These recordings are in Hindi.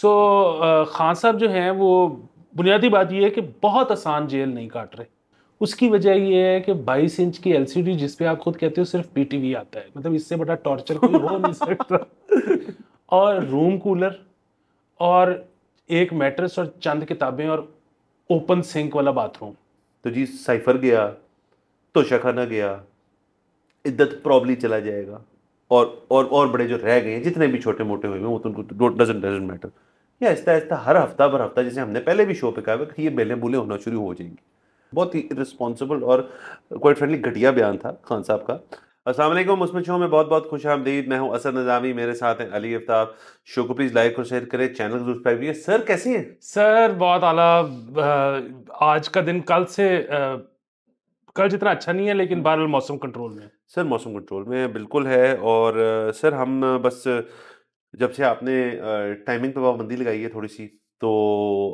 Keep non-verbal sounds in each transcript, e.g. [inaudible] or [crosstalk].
सो so, uh, खान साहब जो हैं वो बुनियादी बात ये है कि बहुत आसान जेल नहीं काट रहे उसकी वजह ये है कि 22 इंच की सी जिस पे आप खुद कहते हो सिर्फ पी आता है मतलब इससे बड़ा टॉर्चर कोई हो नहीं सकता [laughs] और रूम कूलर और एक मैट्रेस और चंद किताबें और ओपन सिंक वाला बाथरूम तो जी साइफर गया तोशाखाना गया इद्दत प्रॉब्ली चला जाएगा और और और बड़े जो रह गए हैं जितने भी छोटे मोटे हुए हैं वो तो उनको डजेंट डजेंट मैटर या आहिस्ता आहिस्ता हर हफ्ता भर हफ्ता जैसे हमने पहले भी शो पे कहा कि ये बेलें बूलें होना शुरू हो जाएंगी बहुत ही रिस्पॉन्सिबल और क्वाइट फ्रेंडली घटिया बयान था खान साहब का असलम उसमें शो में बहुत बहुत खुश आमदीद मैं हूँ असद नजामी मेरे साथ हैं अली अफ्ताब शो को प्लीज़ लाइक और शेयर करें चैनल को सब्सक्राइब कीजिए सर कैसे हैं सर बहुत आला आज का दिन कल से कल जितना अच्छा नहीं है लेकिन बहरहाल मौसम कंट्रोल में सर मौसम कंट्रोल में बिल्कुल है और सर हम बस जब से आपने टाइमिंग पर पाबंदी लगाई है थोड़ी सी तो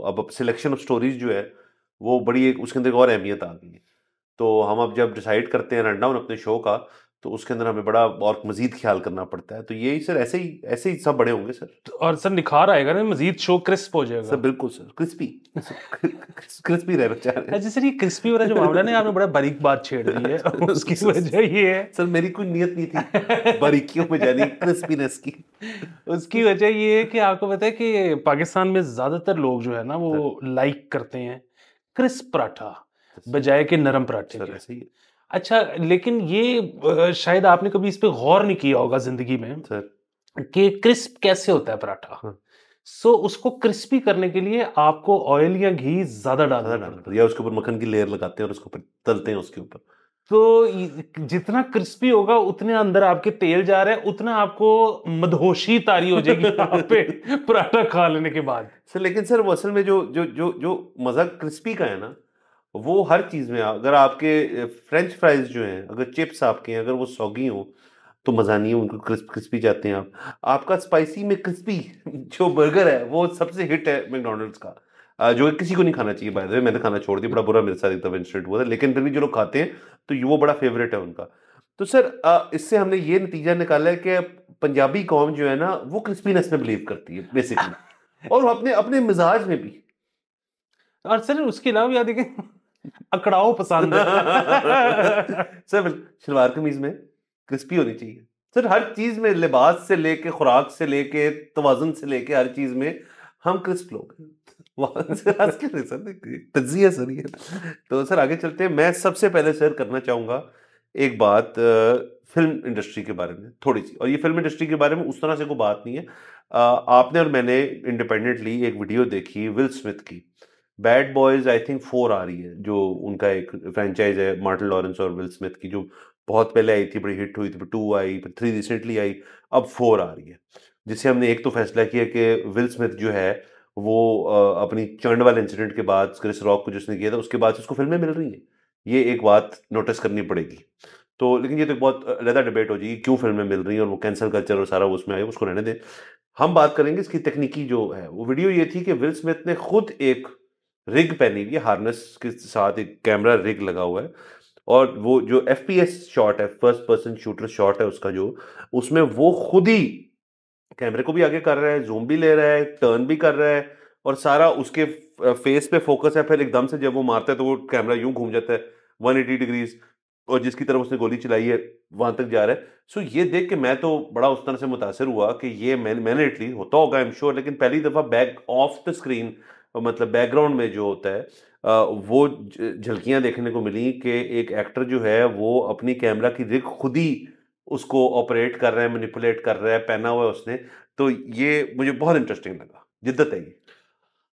अब सिलेक्शन ऑफ स्टोरीज जो है वो बड़ी एक उसके अंदर एक और अहमियत आ गई है तो हम अब जब डिसाइड करते हैं रन डाउन अपने शो का तो उसके अंदर हमें बड़ा और मजीद ख्याल करना पड़ता है तो यही सर ऐसे ही ऐसे ही सब बड़े होंगे सर तो और सर निखार आएगा ना मजीद शो क्रिस्प हो जाएगा सर बिल्कुल सर क्रिस्पी क्रिस्पी रहना चाह रहे हैं अच्छा सर ये क्रिस्पी वाला जो मामला ना आपने बड़ा बारीक बात छेड़ दी है [laughs] उसकी वजह ये है सर मेरी कोई नीयत नहीं थी बारीकियों में जाने क्रिस्पीनेस की उसकी वजह ये है कि आपको पता है कि पाकिस्तान में ज्यादातर लोग जो है ना वो लाइक करते हैं क्रिस्प पराठा बजाय के नरम पराठे सर ऐसे ही अच्छा लेकिन ये शायद आपने कभी इस पर गौर नहीं किया होगा जिंदगी में सर कि क्रिस्प कैसे होता है पराठा हाँ। सो उसको क्रिस्पी करने के लिए आपको ऑयल या घी ज्यादा डालना डालना या उसके ऊपर मक्खन की लेयर लगाते हैं और उसके ऊपर तलते हैं उसके ऊपर तो जितना क्रिस्पी होगा उतने अंदर आपके तेल जा रहे हैं उतना आपको मधोशी तारी हो जाएगी पे [laughs] पराठा खा लेने के बाद सर लेकिन सर वो असल में जो जो जो जो मजा क्रिस्पी का है ना वो हर चीज़ में अगर आपके फ्रेंच फ्राइज जो हैं अगर चिप्स आपके हैं अगर वो सौगी हो तो मज़ा नहीं है उनको क्रिस्प क्रिस्पी जाते हैं आप आपका स्पाइसी में क्रिस्पी [laughs] जो बर्गर है वो सबसे हिट है मैकडोनल्ड्स का जो किसी को नहीं खाना चाहिए बाय द वे मैंने खाना छोड़ दिया बड़ा बुरा मेरे साथ एकदम इंसिडेंट हुआ था लेकिन फिर भी जो लोग खाते हैं तो वो बड़ा फेवरेट है उनका तो सर इससे हमने ये नतीजा निकाला है कि पंजाबी कौम जो है ना वो क्रिस्पीनेस में बिलीव करती है बेसिकली [laughs] और अपने अपने मिजाज में भी और सर उसके अलावा याद देखें [laughs] अकड़ाओ पसंद [laughs] सर शलवार कमीज में क्रिस्पी होनी चाहिए सर हर चीज में लिबास से लेके खुराक से लेके तोजन से लेके हर चीज में हम क्रिस्प लोग [laughs] तजिया सर ये तो सर आगे चलते हैं मैं सबसे पहले सर करना चाहूँगा एक बात फिल्म इंडस्ट्री के बारे में थोड़ी सी और ये फिल्म इंडस्ट्री के बारे में उस तरह से कोई बात नहीं है आपने और मैंने इंडिपेंडेंटली एक वीडियो देखी विल स्मिथ की bad boys I think four आ रही है जो उनका एक फ्रेंचाइज है मार्टिन लॉरेंस और विल स्मिथ की जो बहुत पहले आई थी बड़ी हिट हुई थी फिर टू आई फिर थ्री रिसेंटली आई अब फोर आ रही है जिससे हमने एक तो फैसला किया कि विल स्मिथ जो है वो अपनी चंड वाले इंसिडेंट के बाद क्रिस रॉक को जिसने किया था उसके बाद उसको फिल्में मिल रही हैं ये एक बात नोटिस करनी पड़ेगी तो लेकिन ये तो बहुत लहदा डिबेट हो जाएगी क्यों फिल्में मिल रही हैं और वो कैंसल कल्चर और सारा वो उसमें आए उसको रहने दें हम बात करेंगे इसकी तकनीकी जो है वो वीडियो ये थी कि विल स्मिथ ने खुद एक रिग पहनी हुई है हार्नेस के साथ एक कैमरा रिग लगा हुआ है और वो जो एफ पी एस शॉट है फर्स्ट पर्सन शूटर शॉट है उसका जो उसमें वो खुद ही कैमरे को भी आगे कर रहा है जूम भी ले रहा है टर्न भी कर रहा है और सारा उसके फेस पे फोकस है फिर एकदम से जब वो मारता है तो वो कैमरा यूं घूम जाता है वन एटी डिग्रीज और जिसकी तरफ उसने गोली चलाई है वहां तक जा रहा है सो ये देख के मैं तो बड़ा उस तरह से मुतासर हुआ कि ये मैंने मैंने इटली होता होगा आई एम श्योर लेकिन पहली दफ़ा बैक ऑफ द स्क्रीन मतलब बैकग्राउंड में जो होता है वो झलकियाँ देखने को मिली कि एक एक्टर जो है वो अपनी कैमरा की रिक खुद ही उसको ऑपरेट कर रहा है मैनिपुलेट कर रहा है पहना हुआ है उसने तो ये मुझे बहुत इंटरेस्टिंग लगा जिद्दत है ये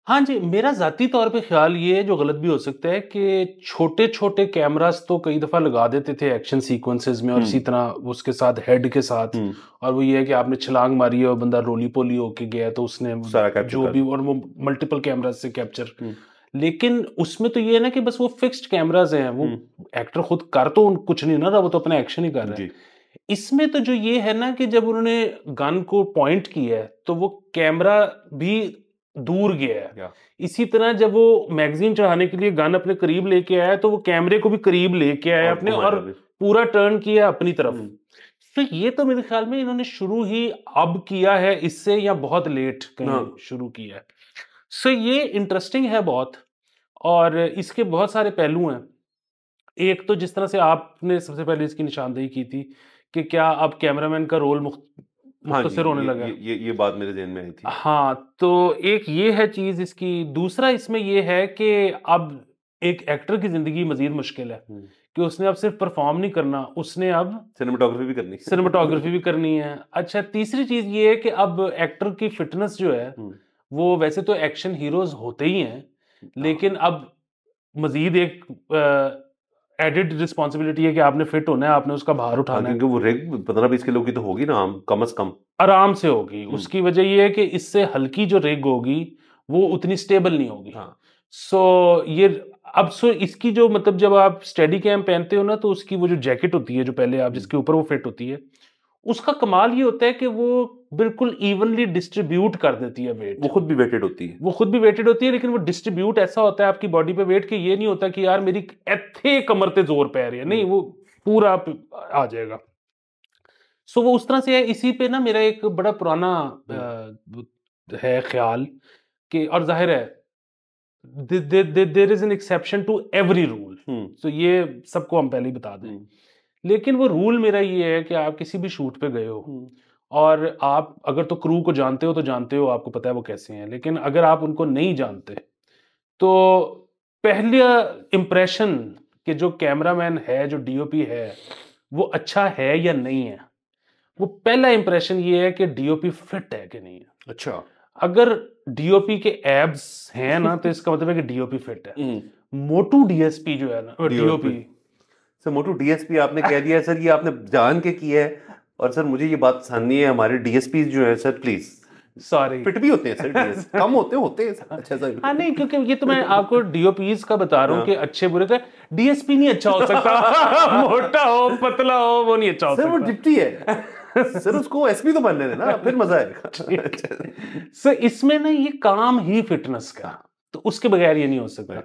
हाँ जी मेरा ज़ाती तौर पे ख्याल ये जो गलत भी हो सकता है कि छोटे छोटे कैमरास तो कई दफ़ा लगा देते थे एक्शन सीक्वेंसेस में और इसी हम्म। तरह उसके साथ हेड के साथ हम्म। और वो ये है कि आपने छलांग मारी है और बंदा रोली पोली होके गया तो उसने जो भी और वो मल्टीपल कैमराज से कैप्चर हम्म। लेकिन उसमें तो ये है ना कि बस वो फिक्स्ड कैमराज हैं वो एक्टर खुद कर तो कुछ नहीं ना रहा वो तो अपना एक्शन ही कर रहे हैं इसमें तो जो ये है ना कि जब उन्होंने गन को पॉइंट किया है तो वो कैमरा भी दूर गया है इसी तरह जब वो मैगजीन चढ़ाने के लिए गन अपने करीब लेके आया तो वो कैमरे को भी करीब लेके आया अपने और पूरा टर्न किया अपनी तरफ तो ये तो मेरे ख्याल में इन्होंने शुरू ही अब किया है इससे या बहुत लेट कहीं हाँ। शुरू किया है सो ये इंटरेस्टिंग है बहुत और इसके बहुत सारे पहलू हैं एक तो जिस तरह से आपने सबसे पहले इसकी निशानदेही की थी कि क्या अब कैमरामैन का रोल हाँ मुख्तर होने लगा ये, ये ये बात मेरे जहन में आई थी हाँ तो एक ये है चीज़ इसकी दूसरा इसमें ये है कि अब एक एक्टर की ज़िंदगी मज़ीद मुश्किल है कि उसने अब सिर्फ परफॉर्म नहीं करना उसने अब सिनेमाटोग्राफी भी करनी सिनेमाटोग्राफी भी करनी है अच्छा तीसरी चीज़ ये है कि अब एक्टर की फिटनेस जो है वो वैसे तो एक्शन हीरोज होते ही हैं हाँ। लेकिन अब मज़ीद एक एडेड रिस्पॉन्सिबिलिटी है कि आपने फिट होना है आपने उसका भार हाँ, उठाना है वो रेग पंद्रह बीस किलो की तो होगी ना आम कम अज कम आराम से होगी हम्म। उसकी वजह यह है कि इससे हल्की जो रेग होगी वो उतनी स्टेबल नहीं होगी हाँ सो so, ये अब सो so, इसकी जो मतलब जब आप स्टडी कैम पहनते हो ना तो उसकी वो जो जैकेट होती है जो पहले आप हम्म। जिसके ऊपर वो फिट होती है उसका कमाल ये होता है कि वो बिल्कुल इवनली डिस्ट्रीब्यूट कर देती है वेट वो खुद भी वेटेड होती है वो खुद भी वेटेड होती है लेकिन वो डिस्ट्रीब्यूट ऐसा होता है आपकी बॉडी पे वेट कि ये नहीं होता कि यार मेरी एथे कमर पे जोर पै रही है नहीं हम्म। वो पूरा आ जाएगा सो वो उस तरह से है इसी पे ना मेरा एक बड़ा पुराना हम्म। है ख्याल कि और जाहिर है there is an exception to every rule so ये सबको हम पहले ही बता दें हम्म। लेकिन वो रूल मेरा ये है कि आप किसी भी शूट पे गए हो और आप अगर तो क्रू को जानते हो तो जानते हो आपको पता है वो कैसे हैं लेकिन अगर आप उनको नहीं जानते तो पहला इम्प्रेशन कि जो कैमरामैन है जो डीओपी है वो अच्छा है या नहीं है वो पहला इंप्रेशन ये है कि डीओपी फिट है कि नहीं है अच्छा अगर डीओपी के एब्स हैं ना तो [laughs] इसका मतलब है कि डीओपी फिट है मोटू डीएसपी जो है ना डीओपी सर मोटू डीएसपी आपने कह दिया सर ये आपने जान के किया है और सर मुझे ये बात साननी है हमारे डीएसपी जो है सर प्लीज सॉरी फिट भी होते हैं सर [laughs] कम होते होते हैं अच्छा सर हाँ नहीं क्योंकि ये तो मैं आपको डीओपीज का बता रहा हूँ हाँ। कि अच्छे बुरे का तो डीएसपी नहीं अच्छा हो सकता [laughs] मोटा हो पतला हो वो नहीं अच्छा हो सकता वो डिप्टी है सर उसको एसपी तो फिर मजा आएगा [laughs] सर इसमें ना ये काम ही फिटनेस का तो उसके बगैर ये नहीं हो सकता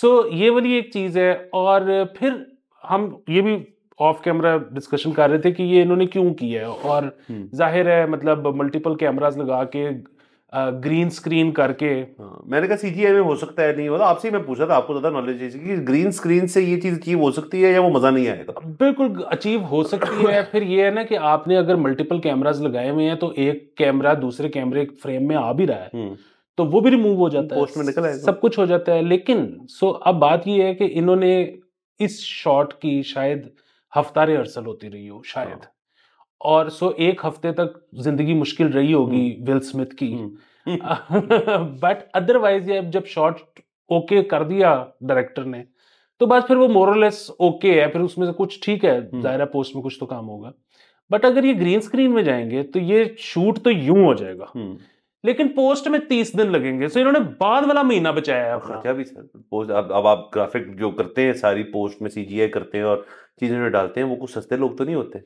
सो ये वाली एक चीज है और फिर हम ये भी ऑफ कैमरा डिस्कशन कर रहे थे कि ये इन्होंने क्यों किया है और हम्म। जाहिर है मतलब मल्टीपल कैमराज लगा के ग्रीन स्क्रीन करके हाँ, मैंने कहा सी में हो सकता है नहीं होता आपसे मैं पूछा था आपको ज़्यादा नॉलेज कि ग्रीन स्क्रीन से ये चीज़ अचीव हो सकती है या वो मज़ा नहीं आएगा बिल्कुल अचीव हो सकती है [laughs] फिर ये है ना कि आपने अगर मल्टीपल कैमराज लगाए हुए हैं तो एक कैमरा दूसरे कैमरे फ्रेम में आ भी रहा है हम्म। तो वो भी रिमूव हो जाता है पोस्ट में निकल सब कुछ हो जाता है लेकिन सो अब बात ये है कि इन्होंने इस शॉट की शायद हफ्ता रिहर्सल होती रही हो शायद हाँ। और सो एक हफ्ते तक जिंदगी मुश्किल रही होगी विल स्मिथ की [laughs] बट अदरवाइज ये जब शॉट ओके okay कर दिया डायरेक्टर ने तो बस फिर वो मोरलेस ओके okay है फिर उसमें से कुछ ठीक है जाहिर पोस्ट में कुछ तो काम होगा बट अगर ये ग्रीन स्क्रीन में जाएंगे तो ये शूट तो यूं हो जाएगा लेकिन पोस्ट में तीस दिन लगेंगे सो इन्होंने बाद वाला महीना बचाया है खर्चा भी सर पोस्ट अब अब आप ग्राफिक जो करते हैं सारी पोस्ट में सी करते हैं और चीजें डालते हैं वो कुछ सस्ते लोग तो नहीं होते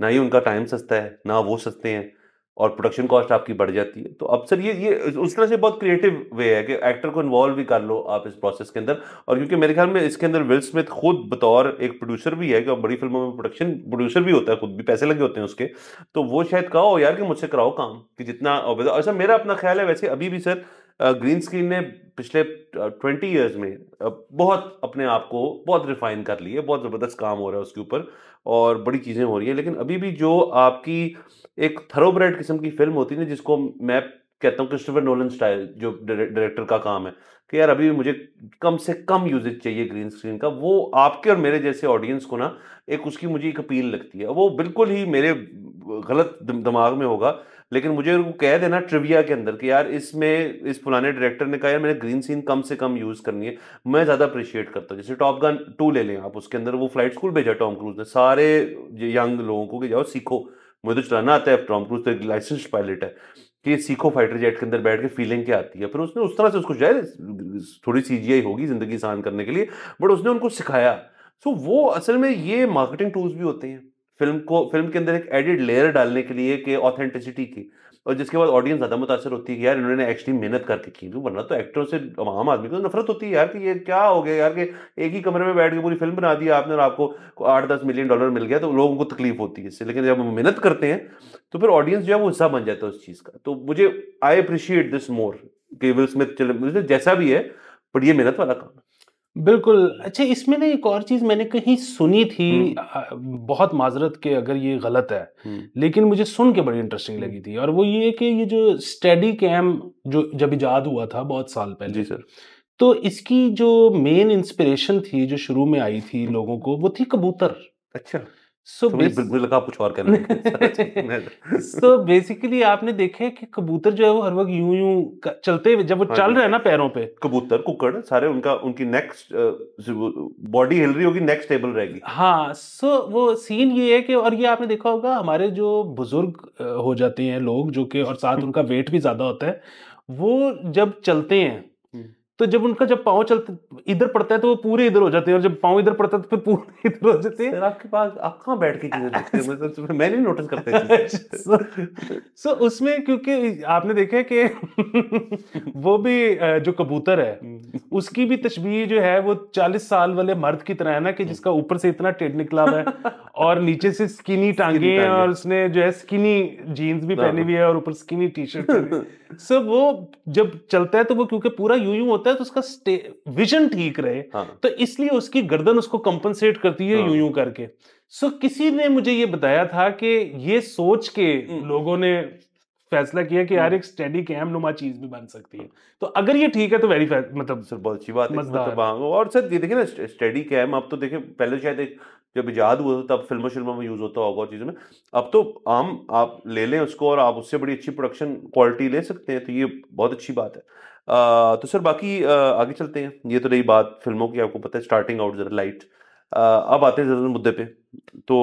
ना ही उनका टाइम सस्ता है ना वो सस्ते हैं और प्रोडक्शन कॉस्ट आपकी बढ़ जाती है तो अब सर ये ये उस तरह से बहुत क्रिएटिव वे है कि एक्टर को इन्वॉल्व भी कर लो आप इस प्रोसेस के अंदर और क्योंकि मेरे ख्याल में इसके अंदर विल स्मिथ खुद बतौर एक प्रोड्यूसर भी है कि बड़ी फिल्मों में प्रोडक्शन प्रोड्यूसर भी होता है खुद भी पैसे लगे होते हैं उसके तो वो शायद कहो यार कि मुझसे कराओ काम कि जितना सर मेरा अपना ख्याल है वैसे अभी भी सर ग्रीन स्क्रीन ने पिछले ट्वेंटी ईयर्स में बहुत अपने आप को बहुत रिफाइन कर लिया बहुत ज़बरदस्त काम हो रहा है उसके ऊपर और बड़ी चीज़ें हो रही हैं लेकिन अभी भी जो आपकी एक थरोब्रेड किस्म की फिल्म होती है ना जिसको मैं कहता हूँ क्रिस्टोफर नोलन स्टाइल जो डायरेक्टर का काम है कि यार अभी मुझे कम से कम यूजेज चाहिए ग्रीन स्क्रीन का वो आपके और मेरे जैसे ऑडियंस को ना एक उसकी मुझे एक अपील लगती है वो बिल्कुल ही मेरे गलत दिमाग में होगा लेकिन मुझे वो कह देना ट्रिविया के अंदर कि यार इसमें इस पुराने डायरेक्टर ने कहा यार मैंने ग्रीन सीन कम से कम यूज़ करनी है मैं ज़्यादा अप्रिशिएट करता हूँ जैसे टॉप गन टू ले लें आप उसके अंदर वो फ्लाइट स्कूल भेजा टॉम क्रूज ने सारे यंग लोगों को कि जाओ सीखो मुझे तो चलाना आता है टॉम क्रूज तो एक लाइसेंस पायलट है कि सीखो फाइटर जेट के अंदर बैठ के फीलिंग क्या आती है फिर उसने उस तरह से उसको शायद थोड़ी सी जी होगी जिंदगी आसान करने के लिए बट उसने उनको सिखाया सो वो असल में ये मार्केटिंग टूल्स भी होते हैं फिल्म को फिल्म के अंदर एक एडिड लेयर डालने के लिए कि ऑथेंटिसिटी की और जिसके बाद ऑडियंस ज़्यादा मुतासर होती है कि यार इन्होंने एक्चुअली मेहनत करके की तो वरना तो एक्टरों से आम आदमी को तो नफरत होती है यार कि ये क्या हो गया यार कि एक ही कमरे में बैठ के पूरी फिल्म बना दी आपने और आपको आठ दस मिलियन डॉलर मिल गया तो लोगों को तकलीफ होती है इससे लेकिन जब हम मेहनत करते हैं तो फिर ऑडियंस जो है वो हिस्सा बन जाता है उस चीज़ का तो मुझे आई अप्रिशिएट दिस मोर कि विल स्मिथ जैसा भी है बट ये मेहनत वाला काम है बिल्कुल अच्छा इसमें ना एक और चीज़ मैंने कहीं सुनी थी बहुत माजरत के अगर ये गलत है लेकिन मुझे सुन के बड़ी इंटरेस्टिंग लगी थी और वो ये कि ये जो स्टडी कैम जो जब इजाद हुआ था बहुत साल पहले जी सर तो इसकी जो मेन इंस्पिरेशन थी जो शुरू में आई थी लोगों को वो थी कबूतर अच्छा सो तो बिल्कुल का कुछ और करने सो बेसिकली आपने देखे कि कबूतर जो है वो हर वक्त यूं यूं चलते हुए जब वो हाँ चल रहे हैं ना पैरों पे कबूतर कुकड़ सारे उनका उनकी नेक्स्ट बॉडी हिल रही होगी नेक्स्ट टेबल रहेगी हाँ सो वो सीन ये है कि और ये आपने देखा होगा हमारे जो बुजुर्ग हो जाते हैं लोग जो कि और साथ हम्म। उनका वेट भी ज्यादा होता है वो जब चलते हैं तो जब उनका जब पाँव चलता इधर पड़ता है तो वो पूरे इधर हो जाते हैं और जब पाँव इधर पड़ता है तो फिर पूरे [laughs] इधर हो जाते हैं आपके पास आप कहाँ बैठ के चीजें देखते हैं मतलब मैं नहीं नोटिस करते सो so, so, उसमें क्योंकि आपने देखा कि [laughs] वो भी जो कबूतर है हम्म। उसकी भी तस्वीर जो है वो चालीस साल वाले मर्द की तरह है ना कि हम्म। जिसका ऊपर से इतना टेट निकला हुआ है [laughs] और नीचे से स्किनी टांगे हैं और उसने जो है स्किनी जीन्स भी हाँ। पहनी हुई है और ऊपर स्किनी टी शर्ट सो वो जब चलता है तो वो क्योंकि पूरा यूं यूं होता है होता है तो उसका विजन ठीक रहे हाँ. तो इसलिए उसकी गर्दन उसको कंपनसेट करती है हाँ. यूं करके सो किसी ने मुझे ये बताया था कि ये सोच के हम्म। लोगों ने फैसला किया कि यार हम्म। एक स्टडी कैम नुमा चीज भी बन सकती है तो अगर ये ठीक है तो वेरी मतलब सर बहुत अच्छी बात है मतलब हाँ, और सर ये देखिए ना स्टडी कैम अब तो देखिए पहले तो शायद एक जब इजाद हुआ था तब फिल्मों शिल्मों में यूज़ होता होगा चीज़ों में अब तो आम आप ले लें उसको और आप उससे बड़ी अच्छी प्रोडक्शन क्वालिटी ले सकते हैं तो ये बहुत अच्छी बात है तो सर बाकी आगे चलते हैं ये तो रही बात फिल्मों की आपको पता है स्टार्टिंग आउट जरा लाइट अब आते हैं ज़रा मुद्दे पे तो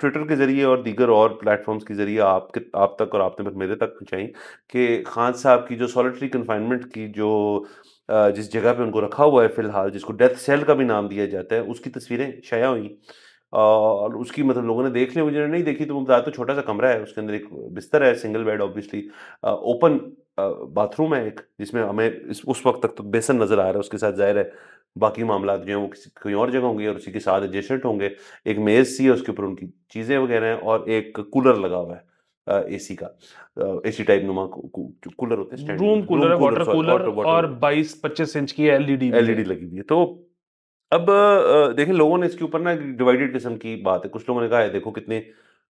ट्विटर के ज़रिए और दीगर और प्लेटफॉर्म्स के ज़रिए आपके आप तक और आपने मेरे तक पहुँचाई कि खान साहब की जो सॉलिटरी कन्फाइनमेंट की जो जिस जगह पे उनको रखा हुआ है फ़िलहाल जिसको डेथ सेल का भी नाम दिया जाता है उसकी तस्वीरें शाया हुई और उसकी मतलब लोगों ने देख लिया मुझे नहीं देखी तो मुझे तो छोटा सा कमरा है उसके अंदर एक बिस्तर है single bed obviously open bathroom है एक जिसमें हमें इस उस वक्त तक तो बेसन नजर आ रहा है उसके साथ जाहिर है बाकी मामला जो है वो किसी कोई और जगह होंगे और उसी के साथ एडजेसेंट होंगे एक मेज़ सी है उसके ऊपर उनकी चीज़ें वगैरह हैं और एक कूलर लगा हुआ है एसी का एसी टाइप नुमा कूलर होते हैं रूम कूलर है वाटर कूलर और 22 25 इंच की एलईडी e एलईडी e लगी हुई है तो अब देखें लोगों ने इसके ऊपर ना डिवाइडेड किस्म की बात है कुछ लोगों ने कहा है देखो कितने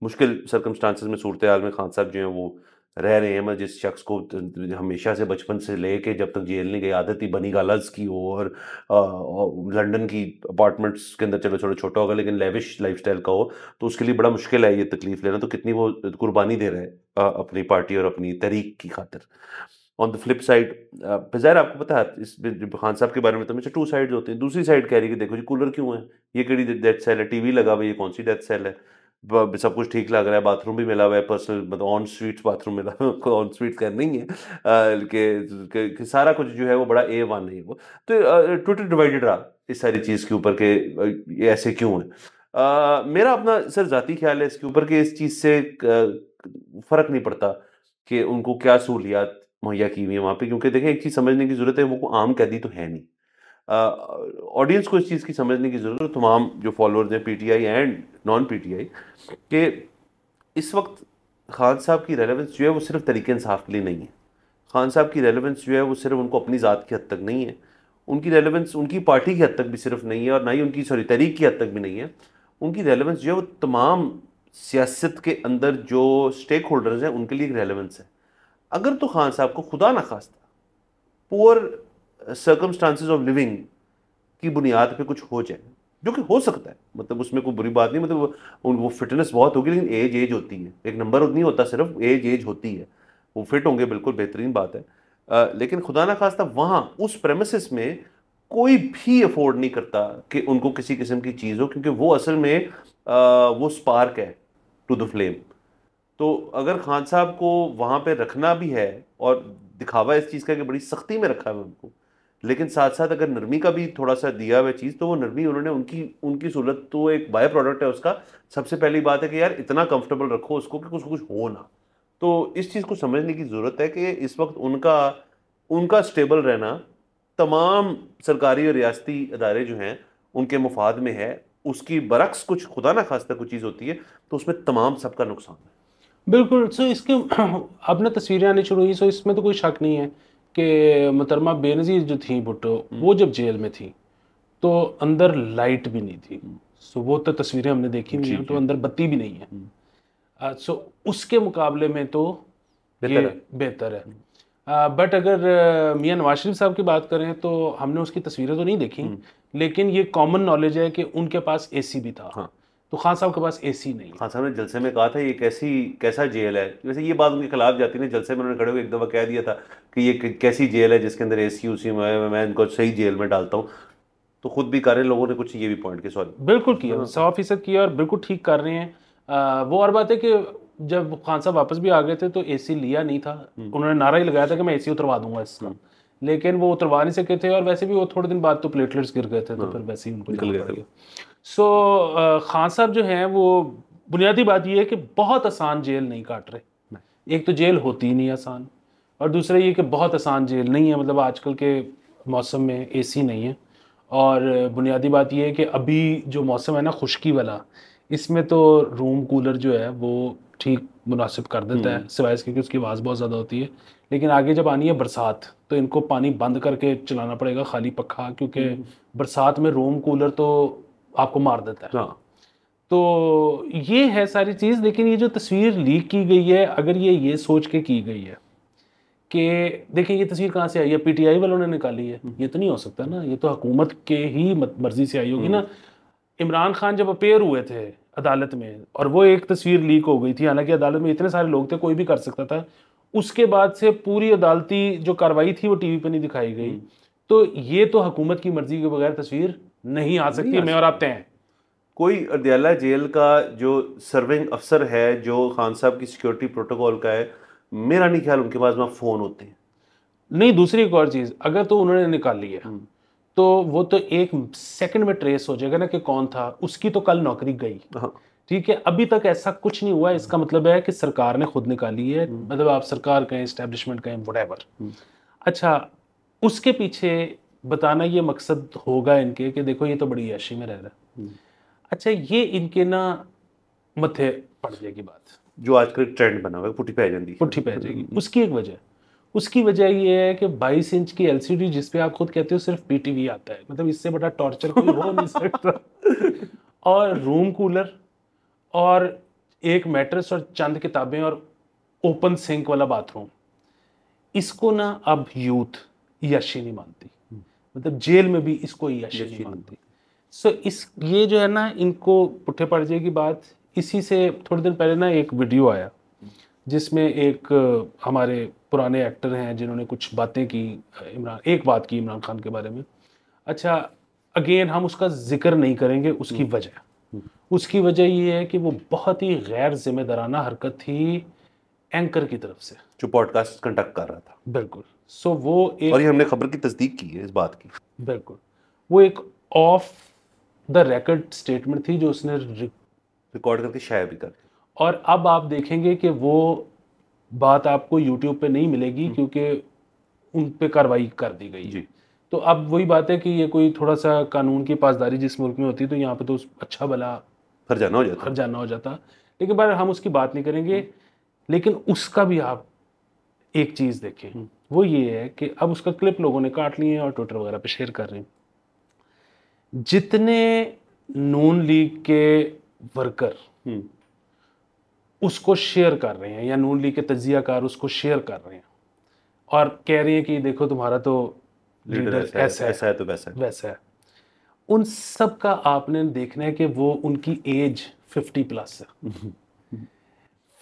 मुश्किल सरकमस्टांसिस में सूरत हाल में खान साहब जो है वो रह रहे हैं मैं मतलब जिस शख्स को हमेशा से बचपन से ले कर जब तक जेल नहीं गई आदत ही बनी गालज की हो और, लंडन लंदन की अपार्टमेंट्स के अंदर चलो छोटा छोटा होगा लेकिन लेविश स्टाइल का हो तो उसके लिए बड़ा मुश्किल है ये तकलीफ लेना तो कितनी वो कुर्बानी दे रहे हैं अपनी पार्टी और अपनी तहरीक की खातिर ऑन द फ्लिप साइड बजायर आपको पता है इस खान साहब के बारे में तो हमेशा टू साइड होते हैं दूसरी साइड कह रही है कि देखो जी कूलर क्यों है ये कड़ी डेथ सेल है वी लगा हुआ ये कौन सी डेथ सेल है सब कुछ ठीक लग रहा है बाथरूम भी मिला हुआ है पर्सनल मतलब ऑन स्वीट बाथरूम मिला ऑन स्वीट कर नहीं है कि के, के, के सारा कुछ जो है वो बड़ा ए वन है वो तो ट्विटर डिवाइडेड रहा इस सारी चीज़ के ऊपर के ऐसे क्यों है आ, मेरा अपना सर ज़ाती ख्याल है इसके ऊपर कि इस चीज़ से फ़र्क नहीं पड़ता कि उनको क्या सहूलियात मुहैया की हुई है वहाँ पे क्योंकि देखें एक चीज़ समझने की ज़रूरत है वो आम कैदी तो है नहीं ऑडियंस को इस चीज़ की समझने की ज़रूरत तमाम जो फॉलोअर्स हैं पीटीआई एंड नॉन पीटीआई के इस वक्त खान साहब की रेलेवेंस जो है वो सिर्फ तरीके इंसाफ के लिए नहीं है खान साहब की रेलेवेंस जो है वो सिर्फ उनको अपनी ज़ात की हद तक नहीं है उनकी रेलेवेंस उनकी पार्टी की हद तक भी सिर्फ नहीं है और ना ही उनकी सॉरी तहरीक की हद तक भी नहीं है उनकी रेलेवेंस जो है वो तमाम सियासत के अंदर जो स्टेक होल्डर्स हैं उनके लिए एक रेलेवेंस है अगर तो खान साहब को खुदा ना खास्ता पुअर सर्कमस्टांसिस ऑफ लिविंग की बुनियाद पे कुछ हो जाए जो कि हो सकता है मतलब उसमें कोई बुरी बात नहीं मतलब वो, वो फिटनेस बहुत होगी लेकिन एज एज होती है एक नंबर नहीं होता सिर्फ एज एज होती है वो फिट होंगे बिल्कुल बेहतरीन बात है आ, लेकिन खुदा ना खास्ता वहाँ उस प्रेमिस में कोई भी अफोर्ड नहीं करता कि उनको किसी किस्म की चीज़ हो क्योंकि वो असल में आ, वो स्पार्क है टू द फ्लेम तो अगर खान साहब को वहाँ पे रखना भी है और दिखावा इस चीज़ का कि बड़ी सख्ती में रखा है उनको लेकिन साथ साथ अगर नरमी का भी थोड़ा सा दिया हुआ चीज़ तो वो नरमी उन्होंने उनकी उनकी सूरत तो एक बाय प्रोडक्ट है उसका सबसे पहली बात है कि यार इतना कंफर्टेबल रखो उसको कि कुछ कुछ हो ना तो इस चीज़ को समझने की ज़रूरत है कि इस वक्त उनका उनका स्टेबल रहना तमाम सरकारी और रियासती अदारे जो हैं उनके मुफाद में है उसकी बरक्स कुछ खुदा ना खास्ता कुछ चीज़ होती है तो उसमें तमाम सबका नुकसान है बिल्कुल सो इसके [clears throat] अब तस्वीरें आनी शुरू हुई सो इसमें तो कोई शक नहीं है कि मुतरमा बेनज़ीर जो थी भुट्टो हम्म। वो जब जेल में थी तो अंदर लाइट भी नहीं थी हम्म। सुबह तो तस्वीरें हमने देखी हुई तो अंदर बत्ती भी नहीं है आ, हम्म। सो उसके मुकाबले में तो बेहतर है बेहतर है आ, बट अगर मियाँ नवाज शरीफ साहब की बात करें तो हमने उसकी तस्वीरें तो नहीं देखी लेकिन ये कॉमन नॉलेज है कि उनके पास एसी भी था हाँ। तो खान साहब के पास एसी नहीं खान साहब ने जलसे में कहा था ये कैसी कैसा जेल है वैसे ये बात उनके खिलाफ जाती है जलसे में उन्होंने खड़े हुए एक दफ़ा कह दिया था कि ये कैसी जेल है जिसके अंदर ए सी उसी में मैं इनको सही जेल में डालता हूँ तो खुद भी कर रहे हैं लोगों ने कुछ ये भी पॉइंट किया सॉरी बिल्कुल किया हाँ। सौ फीसद किया और बिल्कुल ठीक कर रहे हैं वो और बात है कि जब खान साहब वापस भी आ गए थे तो सी लिया नहीं था हम्म। उन्होंने नारा ही लगाया था कि मैं सी उतरवा दूंगा इसका हम्म। लेकिन वो उतरवा नहीं सके थे और वैसे भी वो थोड़े दिन बाद तो प्लेटलेट्स गिर गए थे तो हाँ। फिर वैसे ही उनको निकल गया सो uh, खान साहब जो हैं वो बुनियादी बात यह है कि बहुत आसान जेल नहीं काट रहे एक तो जेल होती ही नहीं आसान और दूसरा ये कि बहुत आसान जेल नहीं है मतलब आजकल के मौसम में एसी नहीं है और बुनियादी बात यह है कि अभी जो मौसम है ना खुश्की वाला इसमें तो रूम कूलर जो है वो ठीक मुनासिब कर देता है हम्म। सिवाय इसके कि उसकी आवाज़ बहुत ज़्यादा होती है लेकिन आगे जब आनी है बरसात तो इनको पानी बंद करके चलाना पड़ेगा खाली पखा क्योंकि हम्म। बरसात में रूम कूलर तो आपको मार देता है हाँ तो ये है सारी चीज़ लेकिन ये जो तस्वीर लीक की गई है अगर ये ये सोच के की गई है कि देखिए ये तस्वीर कहाँ से आई है पीटीआई वालों ने निकाली है हम्म। ये तो नहीं हो सकता ना ये तो हुकूमत के ही मर्जी से आई होगी ना हम्म। इमरान खान जब अपेयर हुए थे अदालत में और वो एक तस्वीर लीक हो गई थी हालांकि अदालत में इतने सारे लोग थे कोई भी कर सकता था उसके बाद से पूरी अदालती जो कार्रवाई थी वो टीवी पर नहीं दिखाई गई हम्म। तो ये तो हुकूमत की मर्जी के बगैर तस्वीर नहीं आ सकती मैं और आप तय कोई अडयाला जेल का जो सर्विंग अफसर है जो खान साहब की सिक्योरिटी प्रोटोकॉल का है मेरा नहीं ख्याल उनके पास वहाँ फ़ोन होते हैं नहीं दूसरी एक और चीज़ अगर तो उन्होंने निकाल लिया हम्म। तो वो तो एक सेकंड में ट्रेस हो जाएगा ना कि कौन था उसकी तो कल नौकरी गई हाँ। ठीक है अभी तक ऐसा कुछ नहीं हुआ इसका मतलब है कि सरकार ने खुद निकाली है हम्म। मतलब आप सरकार कहें इस्टेब्लिशमेंट कहें वट हम्म। अच्छा उसके पीछे बताना ये मकसद होगा इनके कि देखो ये तो बड़ी याशी में रह रहा है हम्म। अच्छा ये इनके ना मथे पड़ जाएगी बात जो आजकल ट्रेंड बना हुआ है पुट्ठी पै जाएगी पुट्ठी पै जाएगी उसकी एक वजह उसकी वजह ये है कि 22 इंच की एलसीडी जिस पे आप खुद कहते हो सिर्फ पीटीवी आता है मतलब इससे बड़ा टॉर्चर कोई हो नहीं सकता [laughs] और रूम कूलर और एक मैट्रेस और चंद किताबें और ओपन सिंक वाला बाथरूम इसको ना अब यूथ यशी नहीं मानती मतलब जेल में भी इसको ये अच्छी मानती सो इस ये जो है ना इनको पुठे पर्जे की बात इसी से थोड़ी दिन पहले ना एक वीडियो आया जिसमें एक हमारे पुराने एक्टर हैं जिन्होंने कुछ बातें की इमरान एक बात की इमरान खान के बारे में अच्छा अगेन हम उसका जिक्र नहीं करेंगे उसकी हम्म। वजह उसकी वजह यह है कि वो बहुत ही गैर जिम्मेदाराना हरकत थी एंकर की तरफ से जो पॉडकास्ट कंडक्ट कर रहा था बिल्कुल सो वो एक और ये हमने खबर की तस्दीक की है इस बात की बिल्कुल वो एक ऑफ द रिकॉर्ड स्टेटमेंट थी जो उसने रिकॉर्ड करके शेयर भी कर और अब आप देखेंगे कि वो बात आपको यूट्यूब पे नहीं मिलेगी हम्म। क्योंकि उन पे कार्रवाई कर दी गई जी तो अब वही बात है कि ये कोई थोड़ा सा कानून की पासदारी जिस मुल्क में होती तो यहाँ पे तो अच्छा भला हर जाना हो जाता हर जाना हो जाता लेकिन बार हम उसकी बात नहीं करेंगे लेकिन उसका भी आप एक चीज़ देखें हम्म। वो ये है कि अब उसका क्लिप लोगों ने काट लिए हैं और ट्विटर वगैरह पे शेयर कर रहे हैं जितने नून लीग के वर्कर हम्म। उसको शेयर कर रहे हैं या नून लीग के तजियाकार उसको शेयर कर रहे हैं और कह रहे हैं कि देखो तुम्हारा तो लीडर ऐसा है, है तो वैसा है वैसा है उन सब का आपने देखना है कि वो उनकी एज फिफ्टी प्लस है हम्म।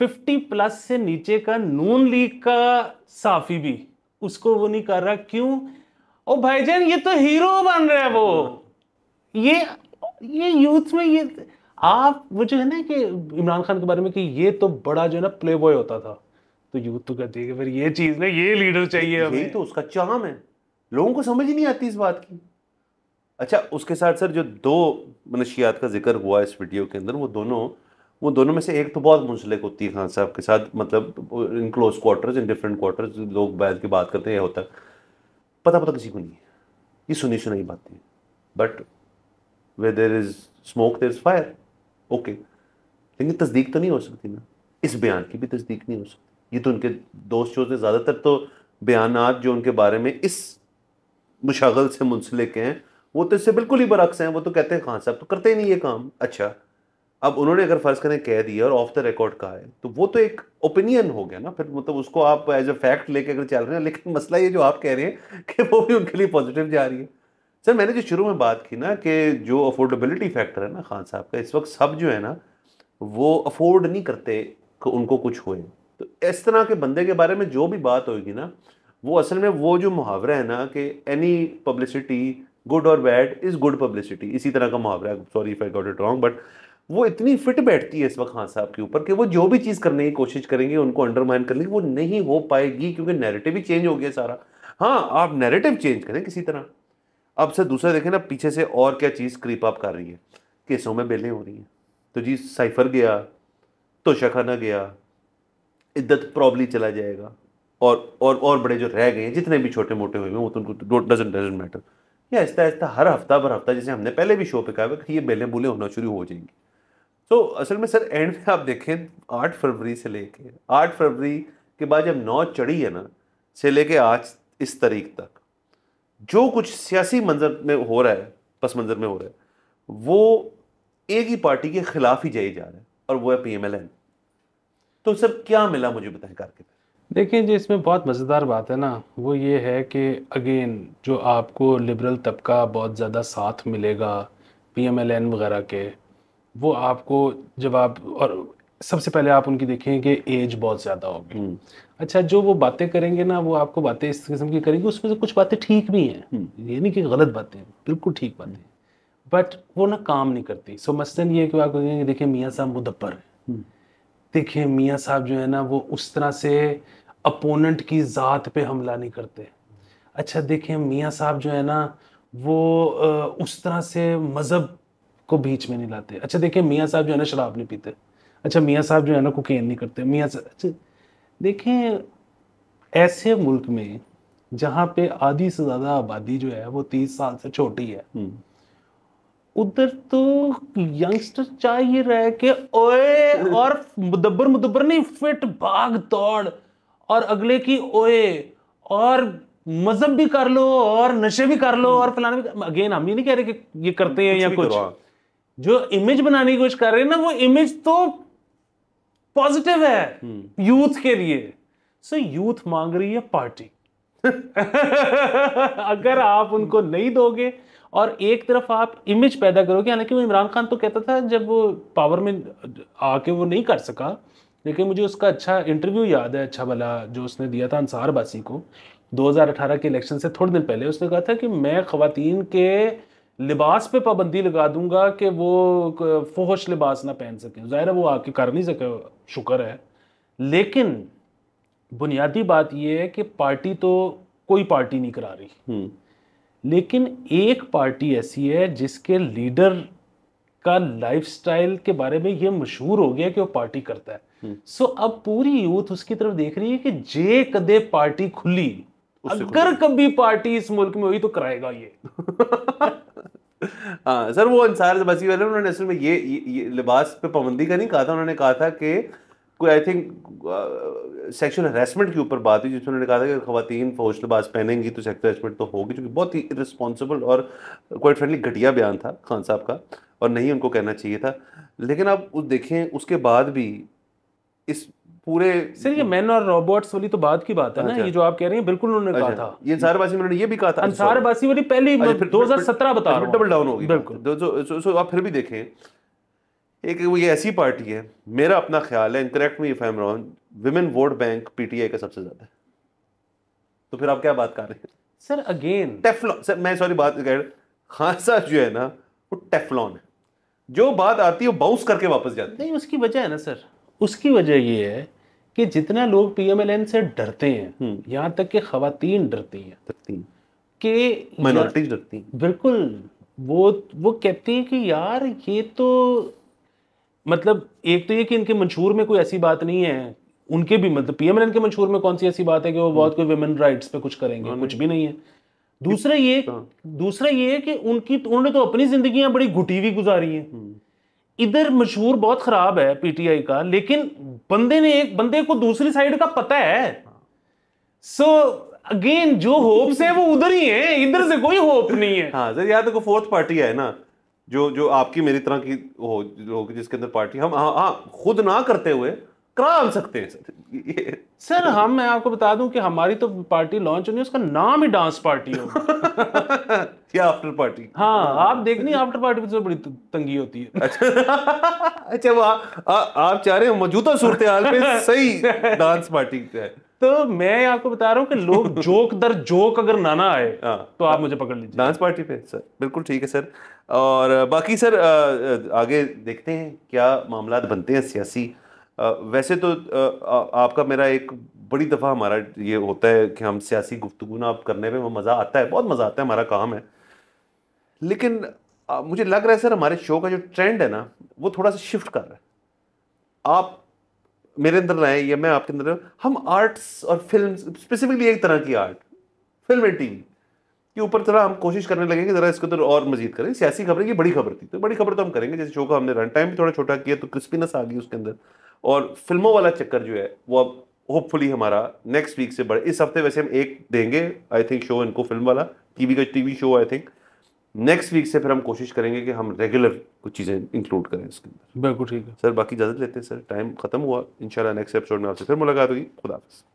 50 प्लस से नीचे का नून लीग का साफी भी उसको वो नहीं कर रहा क्यों ओ जान ये तो हीरो बन रहा है वो ये ये यूथ में ये आप वो जो है ना कि इमरान खान के बारे में कि ये तो बड़ा जो है ना प्ले बॉय होता था तो यूथ तो कहते हैं फिर ये चीज ना ये लीडर चाहिए ये तो उसका चाम है लोगों को समझ ही नहीं आती इस बात की अच्छा उसके साथ सर जो दो मनशियात का जिक्र हुआ इस वीडियो के अंदर वो दोनों वो दोनों में से एक तो बहुत मुंसलिक होती है खान साहब के साथ मतलब in close quarters in different quarters लोग बैठ के बात करते हैं होता पता पता किसी को नहीं है ये सुनी सुनाई बातें but where there is smoke there is fire okay लेकिन तस्दीक तो नहीं हो सकती ना इस बयान की भी तस्दीक नहीं हो सकती ये तो उनके दोस्त जो थे ज़्यादातर तो बयान जो उनके बारे में इस मुशागल से मुंसलिक हैं वो तो इससे बिल्कुल ही बरक्स हैं वो तो कहते हैं खान साहब तो करते ही नहीं ये काम अच्छा अब उन्होंने अगर फर्ज करें कह दिया और ऑफ द रिकॉर्ड कहा है तो वो तो एक ओपिनियन हो गया ना फिर मतलब उसको आप एज अ फैक्ट लेके अगर चल रहे हैं लेकिन मसला ये जो आप कह रहे हैं कि वो भी उनके लिए पॉजिटिव जा रही है सर मैंने जो शुरू में बात की ना कि जो अफोर्डेबिलिटी फैक्टर है ना खान साहब का इस वक्त सब जो है ना वो अफोर्ड नहीं करते कि उनको कुछ हुए तो इस तरह के बंदे के बारे में जो भी बात होगी ना वो असल में वो जो मुहावरा है ना कि एनी पब्लिसिटी गुड और बैड इज़ गुड पब्लिसिटी इसी तरह का मुहावरा sorry if I got it wrong but वो इतनी फिट बैठती है इस वक्त खान साहब के ऊपर कि वो जो भी चीज़ करने की कोशिश करेंगे उनको अंडरमाइन करने की वो नहीं हो पाएगी क्योंकि नैरेटिव ही चेंज हो गया सारा हाँ आप नैरेटिव चेंज करें किसी तरह अब से दूसरा देखें ना पीछे से और क्या चीज़ क्रीप अप कर रही है केसों में बेलें हो रही हैं तो जी साइफर गया तो शखाना गया इद्दत प्रॉब्ली चला जाएगा और और और बड़े जो रह गए हैं जितने भी छोटे मोटे हुए हैं वो तो उनको डजन डजन मैटर या आहिस्ता आहिस्ता हर हफ्ता भर हफ्ता जैसे हमने पहले भी शो पे कहा कि ये बेलें बुलें होना शुरू हो जाएंगी सो so, असल में सर एंड में आप देखें आठ फरवरी से लेके आठ फरवरी के बाद जब नौ चढ़ी है ना से लेके आज इस तारीख तक जो कुछ सियासी मंजर में हो रहा है पस मंजर में हो रहा है वो एक ही पार्टी के खिलाफ ही जाए जा रहा है और वो है पी एम एल एन तो सर क्या मिला मुझे बताएं करके देखिए जी इसमें बहुत मज़ेदार बात है ना वो ये है कि अगेन जो आपको लिबरल तबका बहुत ज़्यादा साथ मिलेगा पी एम एल एन वगैरह के वो आपको जब आप और सबसे पहले आप उनकी देखें कि एज बहुत ज़्यादा होगी हम्म। अच्छा जो वो बातें करेंगे ना वो आपको बातें इस किस्म की करेंगे उसमें से कुछ बातें ठीक भी हैं हम्म। ये नहीं कि गलत बातें बिल्कुल ठीक बातें बट वो ना काम नहीं करती सो मसलन ये है कि आप कहेंगे देखिए मियाँ साहब मुदब्बर है हम्म। देखिए मियाँ साहब जो है ना वो उस तरह से अपोनेंट की ज़ात पे हमला नहीं करते अच्छा देखिए मियाँ साहब जो है ना वो उस तरह से मज़हब को बीच में नहीं लाते अच्छा देखिए मियाँ साहब जो है ना शराब नहीं पीते अच्छा मियाँ साहब जो है ना कुकेन नहीं करते मियाँ साहब अच्छा देखें ऐसे मुल्क में जहाँ पे आधी से ज़्यादा आबादी जो है वो तीस साल से छोटी है हम्म। उधर तो यंगस्टर चाहिए रह के ओए और मुदब्बर मुदब्बर नहीं फिट भाग दौड़ और अगले की ओए और मजहब भी कर लो और नशे भी कर लो और हम्म। फलाना भी अगेन हम ये नहीं कह रहे कि ये करते हैं या कुछ जो इमेज बनाने की कोशिश कर रहे हैं ना वो इमेज तो पॉजिटिव है यूथ हम्म। के लिए सो यूथ मांग रही है पार्टी [laughs] अगर आप उनको नहीं दोगे और एक तरफ आप इमेज पैदा करोगे हालांकि वो इमरान खान तो कहता था जब वो पावर में आके वो नहीं कर सका लेकिन मुझे उसका अच्छा इंटरव्यू याद है अच्छा भला जो उसने दिया था अंसार बासी को 2018 के इलेक्शन से थोड़े दिन पहले उसने कहा था कि मैं खातन के लिबास पे पाबंदी लगा दूंगा कि वो फोहश लिबास ना पहन सकें ज़ाहिर है वो आके कर नहीं सके शुक्र है लेकिन बुनियादी बात यह है कि पार्टी तो कोई पार्टी नहीं करा रही हम्म। लेकिन एक पार्टी ऐसी है जिसके लीडर का लाइफस्टाइल के बारे में ये मशहूर हो गया कि वो पार्टी करता है सो हम्म। अब पूरी यूथ उसकी तरफ देख रही है कि जे कदे पार्टी खुली अगर कभी पार्टी इस मुल्क में हुई तो कराएगा ये [laughs] हाँ सर वो अंसार बसी वाले उन्होंने असल में ये, ये लिबास पे पाबंदी का नहीं कहा था उन्होंने कहा था कि कोई आई थिंक सेक्शुअल हरेसमेंट के ऊपर बात हुई जिसमें उन्होंने कहा था कि खातन फौज लिबास पहनेंगी तो सेक्शुअल हरेसमेंट तो होगी जो बहुत ही रिस्पॉन्सिबल और क्वाइट फ्रेंडली घटिया बयान था खान साहब का और नहीं उनको कहना चाहिए था लेकिन आप उस देखें उसके बाद भी इस पूरे सर ये मैन और रोबोट्स वाली तो बात की बात है ना अच्छा। ये जो आप कह रहे हैं बिल्कुल उन्होंने कहा अच्छा। था ये अंसार बासी उन्होंने ये भी कहा था अंसार बासी वाली पहली अच्छा, दो हजार सत्रह बता रहा डबल डाउन होगी बिल्कुल तो, तो, तो, आप फिर भी देखें एक वो ये ऐसी पार्टी है मेरा अपना ख्याल है इनकरेक्ट में if I am wrong women vote bank PTI का सबसे ज्यादा तो फिर आप क्या बात कर रहे हैं सर अगेन टेफलॉन सर मैं सॉरी बात कह रहा साहब जो है ना वो टेफलॉन है जो बात आती है वो बाउंस करके वापस जाती है नहीं उसकी वजह है ना सर उसकी वजह ये है कि जितना लोग पीएमएलएन से डरते हैं हम्म। यहाँ तक कि खातन डरती हैं कि माइनॉरिटीज डरती बिल्कुल वो वो कहती है कि यार ये तो मतलब एक तो ये कि इनके मंशूर में कोई ऐसी बात नहीं है उनके भी मतलब पीएमएलएन के मंशूर में कौन सी ऐसी बात है कि वो हम्म। बहुत कोई वुमेन राइट्स पे कुछ करेंगे हाँ, कुछ भी नहीं है दूसरा ये हाँ। दूसरा ये कि उनकी उन्होंने तो अपनी जिंदगी बड़ी घुटी हुई गुजारी है हम्म। इधर मशहूर बहुत खराब है पीटीआई का लेकिन बंदे ने एक बंदे को दूसरी साइड का पता है सो अगेन जो होप्स है वो उधर ही है इधर से कोई होप नहीं है हाँ सर याद देखो फोर्थ पार्टी है ना जो जो आपकी मेरी तरह की हो, जिसके अंदर पार्टी हम हाँ हाँ खुद ना करते हुए करा सकते हैं सर सर हम मैं आपको बता दूं कि हमारी तो पार्टी लॉन्च होनी है उसका नाम ही डांस पार्टी होगा या आफ्टर पार्टी हाँ आप नहीं आफ्टर पार्टी में बड़ी तंगी होती है अच्छा, अच्छा वो आप चाह रहे हो मौजूदा सूरत हाल पे [laughs] सही डांस पार्टी है तो मैं आपको बता रहा हूँ कि लोग [laughs] जोक दर जोक अगर नाना आए हाँ। तो आप मुझे पकड़ लीजिए डांस पार्टी पे सर बिल्कुल ठीक है सर और बाकी सर आगे देखते हैं क्या मामला बनते हैं सियासी वैसे तो आपका मेरा एक बड़ी दफ़ा हमारा ये होता है कि हम सियासी गुफ्तु ना आप करने में मज़ा आता है बहुत मज़ा आता है हमारा काम है लेकिन मुझे लग रहा है सर हमारे शो का जो ट्रेंड है ना वो थोड़ा सा शिफ्ट कर रहा है आप मेरे अंदर लाए या मैं आपके अंदर हम आर्ट्स और फिल्म स्पेसिफिकली एक तरह की आर्ट फिल्म एंड टीवी के ऊपर जरा हम कोशिश करने लगेंगे जरा इसके अंदर और मजीद करें सियासी खबरें ये बड़ी खबर थी तो बड़ी खबर तो हम करेंगे जैसे शो का हमने रन टाइम भी थोड़ा छोटा किया तो क्रिस्पीनेस आ गई उसके अंदर और फिल्मों वाला चक्कर जो है वो अब होपफुली हमारा नेक्स्ट वीक से बढ़े इस हफ्ते वैसे हम एक देंगे आई थिंक शो इनको फिल्म वाला टीवी का TV show I think next week से फिर हम कोशिश करेंगे कि हम रेगुलर कुछ चीज़ें इंक्लूड करें इसके अंदर बिल्कुल ठीक है सर बाकी इजाज़त लेते हैं सर टाइम खत्म हुआ इंशाल्लाह नेक्स्ट एपिसोड में आपसे फिर मुलाकात होगी खुदा हाफिज़